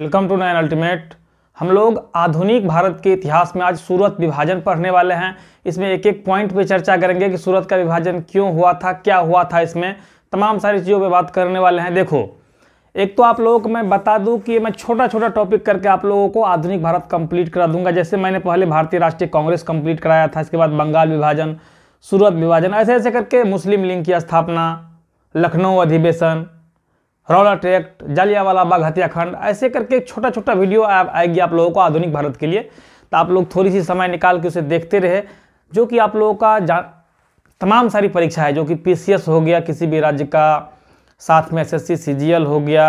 Welcome to nine ultimate हम लोग आधुनिक भारत के इतिहास में आज सूरत विभाजन पढ़ने वाले हैं इसमें एक एक पॉइंट पे चर्चा करेंगे कि सूरत का विभाजन क्यों हुआ था क्या हुआ था इसमें तमाम सारी चीज़ों पे बात करने वाले हैं देखो एक तो आप लोगों को मैं बता दूं कि मैं छोटा छोटा टॉपिक करके आप लोगों को आधुनिक भारत कम्प्लीट करा दूंगा जैसे मैंने पहले भारतीय राष्ट्रीय कांग्रेस कम्प्लीट कराया था इसके बाद बंगाल विभाजन सूरत विभाजन ऐसे ऐसे करके मुस्लिम लीग की स्थापना लखनऊ अधिवेशन रौलट एक्ट जालियावाला बाग हत्याखंड ऐसे करके छोटा छोटा वीडियो आएगी आप लोगों को आधुनिक भारत के लिए तो आप लोग थोड़ी सी समय निकाल के उसे देखते रहे जो कि आप लोगों का तमाम सारी परीक्षा है जो कि पी हो गया किसी भी राज्य का साथ में एस एस हो गया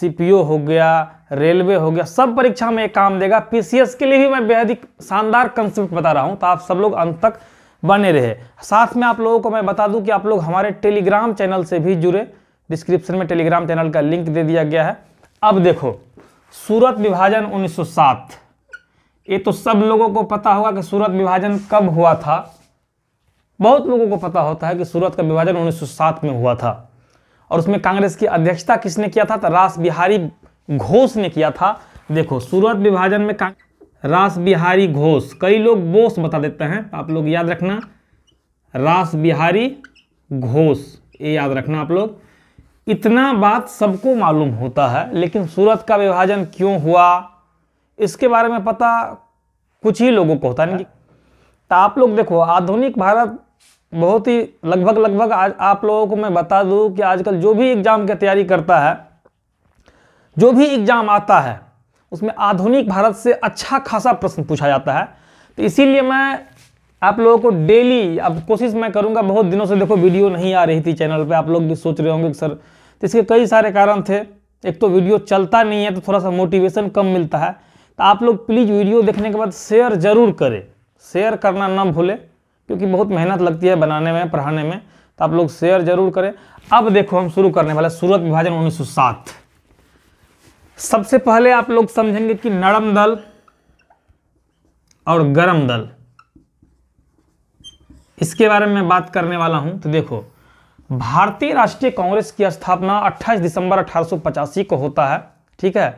सी हो गया रेलवे हो गया सब परीक्षा में एक काम देगा पी के लिए भी मैं बेहद ही शानदार कंसेप्ट बता रहा हूँ तो आप सब लोग अंत तक बने रहे साथ में आप लोगों को मैं बता दूं कि आप लोग हमारे टेलीग्राम चैनल से भी जुड़े डिस्क्रिप्शन में टेलीग्राम चैनल का लिंक दे दिया गया है अब देखो सूरत विभाजन 1907 ये तो सब लोगों को पता होगा कि सूरत विभाजन कब हुआ था बहुत लोगों को पता होता है कि सूरत का विभाजन 1907 में हुआ था और उसमें कांग्रेस की अध्यक्षता किसने किया था तो रास बिहारी घोष ने किया था देखो सूरत विभाजन में रास बिहारी घोष कई लोग बोस बता देते हैं आप लोग याद रखना रास बिहारी घोष ये याद रखना आप लोग इतना बात सबको मालूम होता है लेकिन सूरत का विभाजन क्यों हुआ इसके बारे में पता कुछ ही लोगों को होता नहीं हाँ। तो आप लोग देखो आधुनिक भारत बहुत ही लगभग लगभग आज आप लोगों को मैं बता दूं कि आजकल जो भी एग्ज़ाम की तैयारी करता है जो भी एग्ज़ाम आता है उसमें आधुनिक भारत से अच्छा खासा प्रश्न पूछा जाता है तो इसीलिए मैं आप लोगों को डेली अब कोशिश मैं करूँगा बहुत दिनों से देखो वीडियो नहीं आ रही थी चैनल पर आप लोग भी सोच रहे होंगे कि सर तो इसके कई सारे कारण थे एक तो वीडियो चलता नहीं है तो थोड़ा सा मोटिवेशन कम मिलता है तो आप लोग प्लीज़ वीडियो देखने के बाद शेयर ज़रूर करें शेयर करना ना भूलें क्योंकि बहुत मेहनत लगती है बनाने में पढ़ाने में तो आप लोग शेयर ज़रूर करें अब देखो हम शुरू करने वाले सूरत विभाजन उन्नीस सबसे पहले आप लोग समझेंगे कि नरम दल और गरम दल इसके बारे में बात करने वाला हूं तो देखो भारतीय राष्ट्रीय कांग्रेस की स्थापना 28 दिसंबर अठारह को होता है ठीक है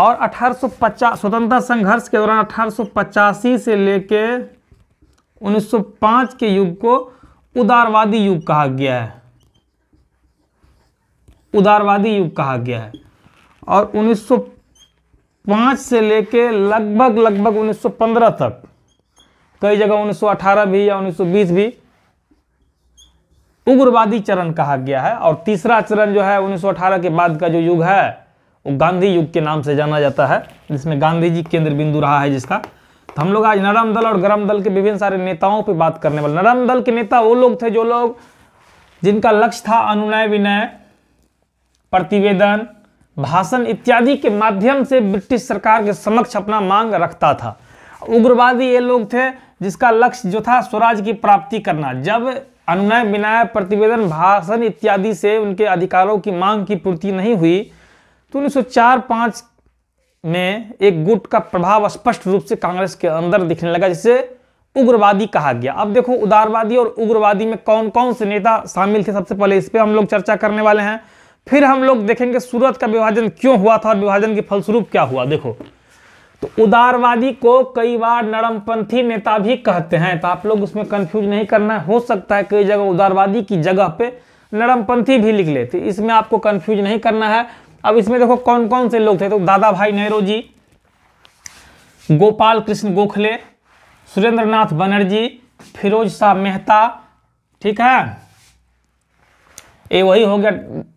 और 1850 स्वतंत्रता संघर्ष के दौरान अठारह से लेके 1905 के युग को उदारवादी युग कहा गया है उदारवादी युग कहा गया है और 1905 से लेके लगभग लगभग 1915 तक कई जगह 1918 भी या 1920 भी उग्रवादी चरण कहा गया है और तीसरा चरण जो है 1918 के बाद का जो युग है वो गांधी युग के नाम से जाना जाता है जिसमें गांधी जी केंद्र बिंदु रहा है जिसका तो हम लोग आज नरम दल और गरम दल के विभिन्न सारे नेताओं पर बात करने वाले नरम दल के नेता वो लोग थे जो लोग जिनका लक्ष्य था अनुनय विनय प्रतिवेदन भाषण इत्यादि के माध्यम से ब्रिटिश सरकार के समक्ष अपना मांग रखता था उग्रवादी ये लोग थे जिसका लक्ष्य जो था स्वराज की प्राप्ति करना जब अनुनय विनय प्रतिवेदन भाषण इत्यादि से उनके अधिकारों की मांग की पूर्ति नहीं हुई तो उन्नीस सौ में एक गुट का प्रभाव स्पष्ट रूप से कांग्रेस के अंदर दिखने लगा जिसे उग्रवादी कहा गया अब देखो उदारवादी और उग्रवादी में कौन कौन से नेता शामिल थे सबसे पहले इस पर हम लोग चर्चा करने वाले हैं फिर हम लोग देखेंगे सूरत का विभाजन क्यों हुआ था और विभाजन के फलस्वरूप क्या हुआ देखो तो उदारवादी को कई बार नरमपंथी नेता भी कहते हैं तो आप लोग उसमें कंफ्यूज नहीं करना हो सकता है कई जगह उदारवादी की जगह पे नरमपंथी भी लिख लेते इसमें आपको कंफ्यूज नहीं करना है अब इसमें देखो कौन कौन से लोग थे तो दादा भाई नेहरू जी गोपाल कृष्ण गोखले सुरेंद्र नाथ बनर्जी फिरोज शाह मेहता ठीक है ये वही हो गया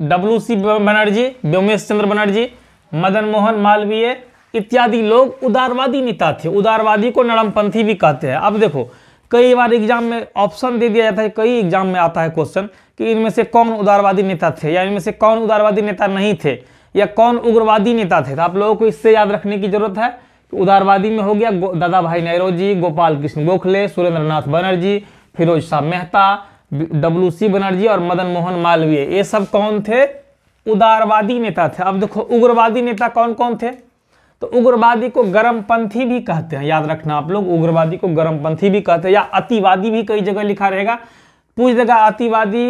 डब्ल्यू सी बनर्जी व्योमेश चंद्र बनर्जी मदन मोहन मालवीय इत्यादि लोग उदारवादी नेता थे उदारवादी को नरमपंथी भी कहते हैं अब देखो कई बार एग्जाम में ऑप्शन दे दिया जाता है कई एग्जाम में आता है क्वेश्चन कि इनमें से कौन उदारवादी नेता थे या इनमें से कौन उदारवादी नेता नहीं थे या कौन उग्रवादी नेता थे तो आप लोगों को इससे याद रखने की जरूरत है कि उदारवादी में हो गया Dadabhai Nehru ji Gopal Krishna Gokhale Surendranath Banerjee Pherozeshah Mehta W C Banerjee और मदन मोहन मालवीय ये सब कौन थे उदारवादी नेता थे अब देखो उग्रवादी नेता कौन कौन थे तो उग्रवादी को गर्मपंथी भी कहते हैं याद रखना आप लोग उग्रवादी को गर्मपंथी भी कहते हैं या अतिवादी भी कई जगह लिखा रहेगा पूछ देगा अतिवादी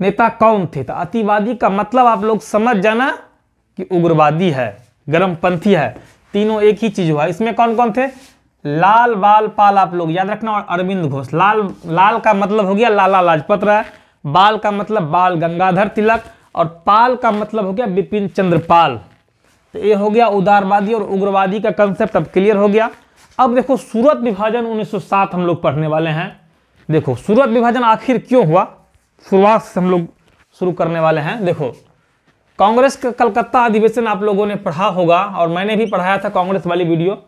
नेता कौन थे तो अतिवादी का मतलब आप लोग समझ जाना कि उग्रवादी है गर्मपंथी है तीनों एक ही चीज हुआ इसमें कौन कौन थे लाल बाल पाल आप लोग याद रखना और अरविंद घोष लाल लाल का मतलब हो गया लाला लाजपत राय बाल का मतलब बाल गंगाधर तिलक और पाल का मतलब हो गया बिपिन चंद्रपाल तो ये हो गया उदारवादी और उग्रवादी का कंसेप्ट अब क्लियर हो गया अब देखो सूरत विभाजन 1907 हम लोग पढ़ने वाले हैं देखो सूरत विभाजन आखिर क्यों हुआ शुरुआत से हम लोग शुरू करने वाले हैं देखो कांग्रेस का कलकत्ता अधिवेशन आप लोगों ने पढ़ा होगा और मैंने भी पढ़ाया था कांग्रेस वाली वीडियो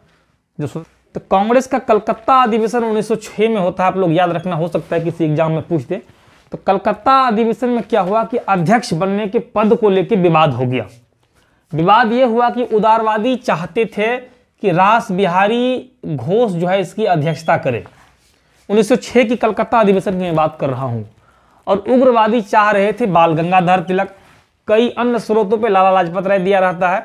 जो तो कांग्रेस का कलकत्ता अधिवेशन 1906 में होता है आप लोग याद रखना हो सकता है किसी एग्जाम में पूछ दे तो कलकत्ता अधिवेशन में क्या हुआ कि अध्यक्ष बनने के पद को लेकर विवाद हो गया विवाद ये हुआ कि उदारवादी चाहते थे कि रास बिहारी घोष जो है इसकी अध्यक्षता करे 1906 की कलकत्ता अधिवेशन की मैं बात कर रहा हूँ और उग्रवादी चाह रहे थे बाल गंगाधर तिलक कई अन्य स्रोतों पर लाला लाजपत राय दिया रहता है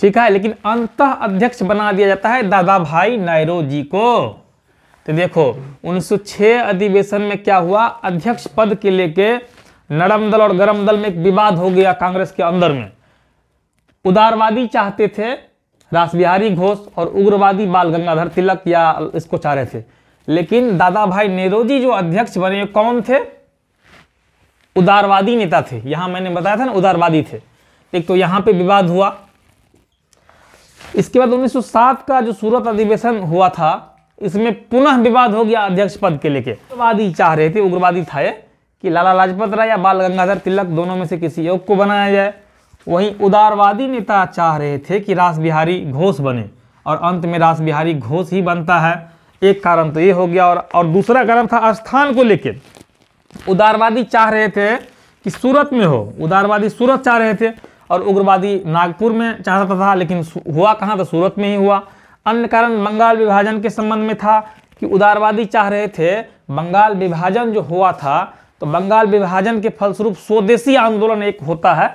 ठीक है लेकिन अंत अध्यक्ष बना दिया जाता है दादा भाई नायरो जी को तो देखो 1906 अधिवेशन में क्या हुआ अध्यक्ष पद के लेके नरम दल और गरम दल में एक विवाद हो गया कांग्रेस के अंदर में उदारवादी चाहते थे रासबिहारी घोष और उग्रवादी बाल गंगाधर तिलक या इसको चाह रहे थे लेकिन दादा भाई नेहरू जी जो अध्यक्ष बने कौन थे उदारवादी नेता थे यहां मैंने बताया था ना उदारवादी थे एक तो यहां पे विवाद हुआ इसके बाद 1907 का जो सूरत अधिवेशन हुआ था इसमें पुनः विवाद हो गया अध्यक्ष पद के लेके उग्रवादी चाह रहे थे उग्रवादी था ये कि लाला लाजपत राय या बाल गंगाधर तिलक दोनों में से किसी एक को बनाया जाए वहीं उदारवादी नेता चाह रहे थे कि रास बिहारी घोष बने और अंत में रास बिहारी घोष ही बनता है एक कारण तो ये हो गया और और दूसरा कारण था स्थान को लेकर उदारवादी चाह रहे थे कि सूरत में हो उदारवादी सूरत चाह रहे थे और उग्रवादी नागपुर में चाहता था लेकिन हुआ कहाँ तो सूरत में ही हुआ अन्य कारण बंगाल विभाजन के संबंध में था कि उदारवादी चाह रहे थे बंगाल विभाजन जो हुआ था तो बंगाल विभाजन के फलस्वरूप स्वदेशी आंदोलन एक होता है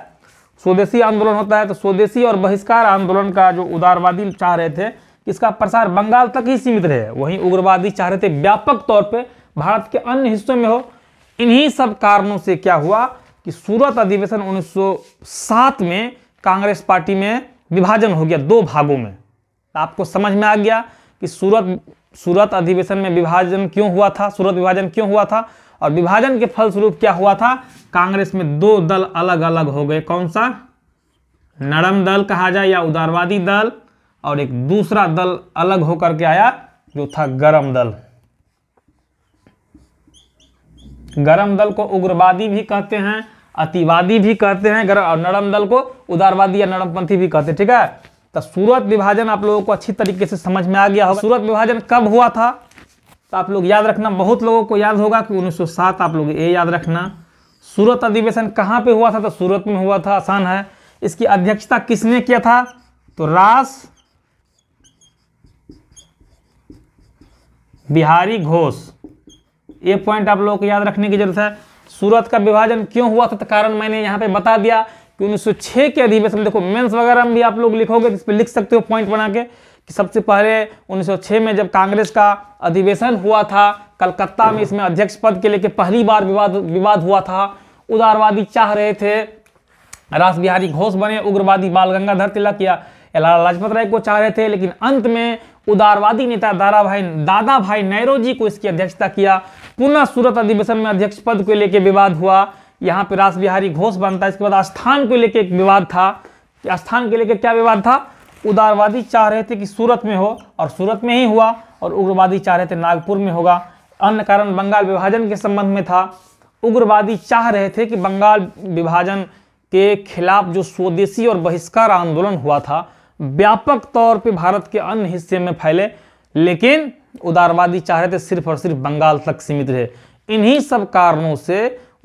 स्वदेशी आंदोलन होता है तो स्वदेशी और बहिष्कार आंदोलन का जो उदारवादी चाह रहे थे इसका प्रसार बंगाल तक ही सीमित रहे वहीं उग्रवादी चाह रहे थे व्यापक तौर पर भारत के अन्य हिस्सों में हो इन्हीं सब कारणों से क्या हुआ कि सूरत अधिवेशन 1907 में कांग्रेस पार्टी में विभाजन हो गया दो भागों में तो आपको समझ में आ गया कि सूरत सूरत अधिवेशन में विभाजन क्यों हुआ था सूरत विभाजन क्यों हुआ था और विभाजन के फलस्वरूप क्या हुआ था कांग्रेस में दो दल अलग अलग हो गए कौन सा नरम दल कहा जाए या उदारवादी दल और एक दूसरा दल अलग होकर के आया जो था गरम दल गरम दल को उग्रवादी भी कहते हैं अतिवादी भी कहते हैं गरम और नरम दल को उदारवादी या नरमपंथी भी कहते हैं ठीक है तो सूरत विभाजन आप लोगों को अच्छी तरीके से समझ में आ गया होगा सूरत विभाजन कब हुआ था तो आप लोग याद रखना बहुत लोगों को याद होगा कि 1907 आप लोग ये याद रखना सूरत अधिवेशन कहाँ पे हुआ था तो सूरत में हुआ था आसान है इसकी अध्यक्षता किसने किया था तो रास बिहारी घोष ये पॉइंट आप लोगों को याद रखने की जरूरत है सूरत का विभाजन क्यों हुआ था तो कारण मैंने यहाँ पे बता दिया कि 1906 के अधिवेशन देखो मेंस वगैरह में भी आप लोग लिखोगे इस पर लिख सकते हो पॉइंट बना के कि सबसे पहले 1906 में जब कांग्रेस का अधिवेशन हुआ था कलकत्ता में इसमें अध्यक्ष पद के लेके पहली बार विवाद विवाद हुआ था उदारवादी चाह रहे थे रास बिहारी घोष बने उग्रवादी बाल गंगाधर तिलक या लाला लाजपत राय को चाह रहे थे लेकिन अंत में उदारवादी नेता दादा भाई दादा भाई नेहरू जी को इसकी अध्यक्षता किया पुनः सूरत अधिवेशन में अध्यक्ष पद को लेकर विवाद हुआ यहाँ पे रास बिहारी घोष बनता है इसके बाद स्थान को लेकर एक विवाद था स्थान को लेकर क्या विवाद था उदारवादी चाह रहे थे कि सूरत में हो और सूरत में ही हुआ और उग्रवादी चाह रहे थे नागपुर में होगा अन्य कारण बंगाल विभाजन के संबंध में था उग्रवादी चाह रहे थे कि बंगाल विभाजन के खिलाफ जो स्वदेशी और बहिष्कार आंदोलन हुआ था व्यापक तौर पर भारत के अन्य हिस्से में फैले लेकिन उदारवादी चाह रहे थे सिर्फ और सिर्फ बंगाल तक सीमित रहे इन्हीं सब कारणों से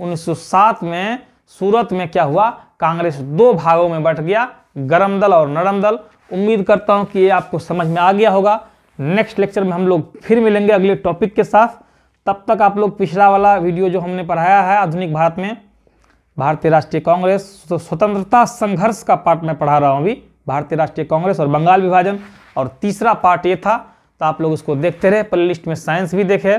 1907 में सूरत में क्या हुआ कांग्रेस दो भागों में बट गया गरम दल और नरम दल उम्मीद करता हूं कि ये आपको समझ में आ गया होगा नेक्स्ट लेक्चर में हम लोग फिर मिलेंगे अगले टॉपिक के साथ तब तक आप लोग पिछला वाला वीडियो जो हमने पढ़ाया है आधुनिक भारत में भारतीय राष्ट्रीय कांग्रेस तो स्वतंत्रता संघर्ष का पार्ट मैं पढ़ा रहा हूँ अभी भारतीय राष्ट्रीय कांग्रेस और बंगाल विभाजन और तीसरा पार्ट ये था तो आप लोग उसको देखते रहे प्ले लिस्ट में साइंस भी देखे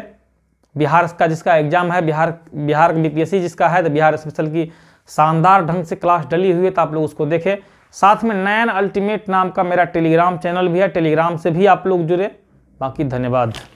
बिहार का जिसका एग्जाम है बिहार बिहार बी पी जिसका है तो बिहार स्पेशल की शानदार ढंग से क्लास डली हुई है तो आप लोग उसको देखें साथ में नैन अल्टीमेट नाम का मेरा टेलीग्राम चैनल भी है टेलीग्राम से भी आप लोग जुड़े बाकी धन्यवाद